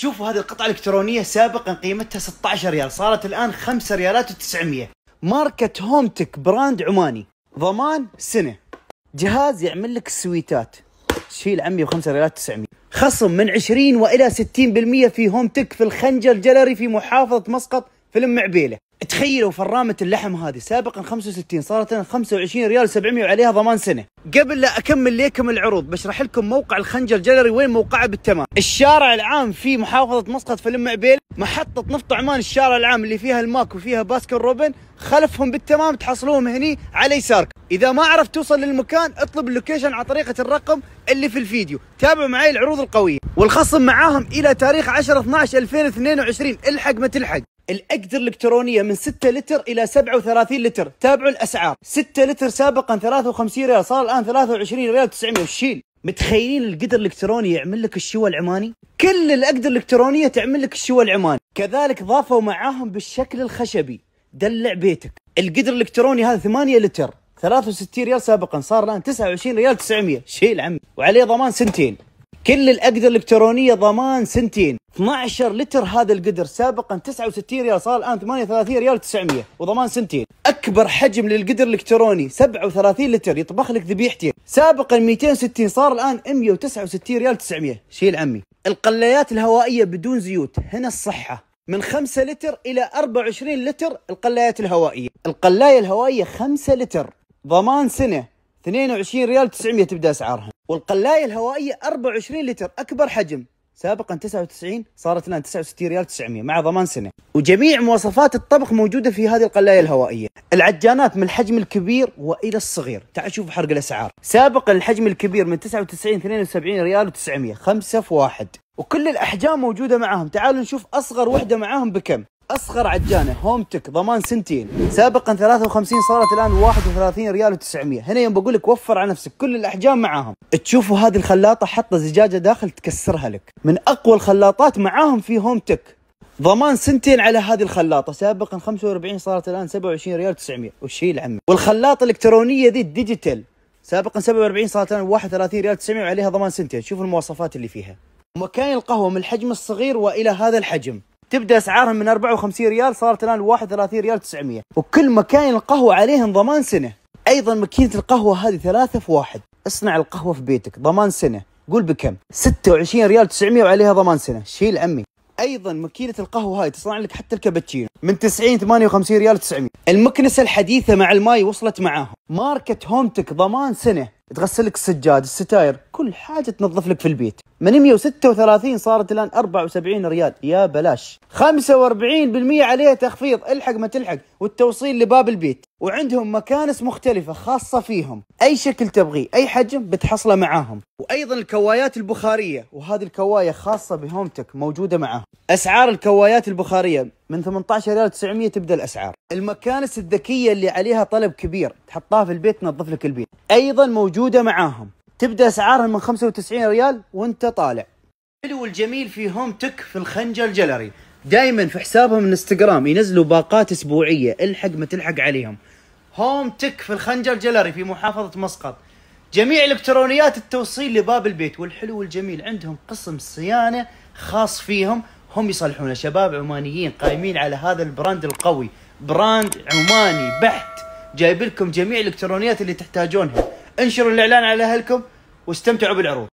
شوفوا هذه القطعة الإلكترونية سابقا قيمتها 16 ريال صارت الآن 5 ريالات و900 ماركة هومتك براند عماني ضمان سنة جهاز يعمل لك السويتات شيل عمي ب 5 ريالات 900 خصم من 20 والى 60% في هومتك في الخنجر جلري في محافظه مسقط في المعبيله تخيلوا فرامة اللحم هذه سابقا 65 صارت 25 ريال 700 وعليها ضمان سنة قبل لا أكمل ليكم العروض بشرح لكم موقع الخنجر جاليري وين موقعه بالتمام الشارع العام في محافظة مسقط في المعبيل محطة نفط عمان الشارع العام اللي فيها الماك وفيها باسكن روبن خلفهم بالتمام تحصلوهم هني على يسارك إذا ما عرفت توصل للمكان اطلب اللوكيشن على طريقة الرقم اللي في الفيديو تابعوا معي العروض القوية والخصم معاهم إلى تاريخ 10 12 2022 الحق ما تلحق الاقدر الالكترونيه من 6 لتر الى 37 لتر تابعوا الاسعار 6 لتر سابقا 53 ريال صار الان 23 ريال 900 وشيل متخيلين القدر الالكتروني يعمل لك الشوى العماني كل الاقدر الالكترونيه تعمل لك الشوى العماني كذلك ضافوا معاهم بالشكل الخشبي دلع بيتك القدر الالكتروني هذا 8 لتر 63 ريال سابقا صار الان 29 ريال 900 شيل عمي وعليه ضمان سنتين كل الاقدر الالكترونيه ضمان سنتين 12 لتر هذا القدر سابقا 69 ريال صار الان 38 ريال و900 وضمان سنتين اكبر حجم للقدر الالكتروني 37 لتر يطبخ لك ذبيحتين سابقا 260 صار الان 169 ريال 900 شيل عمي القلايات الهوائيه بدون زيوت هنا الصحه من 5 لتر الى 24 لتر القلايات الهوائيه القلايه الهوائيه 5 لتر ضمان سنه 22 ريال 900 تبدا اسعارها والقلايه الهوائيه 24 لتر اكبر حجم سابقا 99 صارت الان 69 ريال 900 مع ضمان سنه وجميع مواصفات الطبخ موجوده في هذه القلايه الهوائيه العجانات من الحجم الكبير والى الصغير تعال شوف حرق الاسعار سابقا الحجم الكبير من 99 72 ريال و900 5 في واحد وكل الاحجام موجوده معاهم تعالوا نشوف اصغر وحده معاهم بكم اصغر عجانه هوم تك ضمان سنتين سابقا 53 صارت الان 31 ريال و900 هنا يوم بقول لك وفر على نفسك كل الاحجام معاهم تشوفوا هذه الخلاطه حاطه زجاجه داخل تكسرها لك من اقوى الخلاطات معاهم في هوم تك ضمان سنتين على هذه الخلاطه سابقا 45 صارت الان 27 ريال و900 وش هي والخلاطه الالكترونيه ذي الديجيتال سابقا 47 صارت الان 31 ريال 900 وعليها ضمان سنتين شوفوا المواصفات اللي فيها مكان القهوه من الحجم الصغير والى هذا الحجم تبدا اسعارهم من 54 ريال صارت الان 31 ريال 900 وكل مكاين القهوه عليهم ضمان سنه ايضا ماكينه القهوه هذه ثلاثة في واحد اصنع القهوه في بيتك ضمان سنه قول بكم 26 ريال 900 وعليها ضمان سنه شيل عمي ايضا ماكينه القهوه هاي تصنع لك حتى الكابتشينو من 90 58 ريال 900 المكنسه الحديثه مع الماي وصلت معاهم ماركه هومتك ضمان سنه تغسل لك السجاد الستاير كل حاجه تنظف لك في البيت من 136 صارت الان 74 ريال يا بلاش 45% عليها تخفيض الحق ما تلحق والتوصيل لباب البيت وعندهم مكانس مختلفة خاصة فيهم أي شكل تبغيه أي حجم بتحصله معاهم وأيضا الكوايات البخارية وهذه الكواية خاصة بهومتك موجودة معاهم أسعار الكوايات البخارية من 18 ريال 900 تبدأ الأسعار المكانس الذكية اللي عليها طلب كبير تحطها في البيت تنظف لك البيت أيضا موجودة معاهم تبدا اسعارها من 95 ريال وانت طالع الحلو والجميل في هوم تك في الخنجر الجلري دائما في حسابهم انستغرام ينزلوا باقات اسبوعيه الحق ما تلحق عليهم هوم تك في الخنجر جلري في محافظه مسقط جميع الكترونيات التوصيل لباب البيت والحلو والجميل عندهم قسم صيانه خاص فيهم هم يصلحونه شباب عمانيين قايمين على هذا البراند القوي براند عماني بحت جايب لكم جميع الالكترونيات اللي تحتاجونها انشروا الاعلان على اهلكم واستمتعوا بالعروض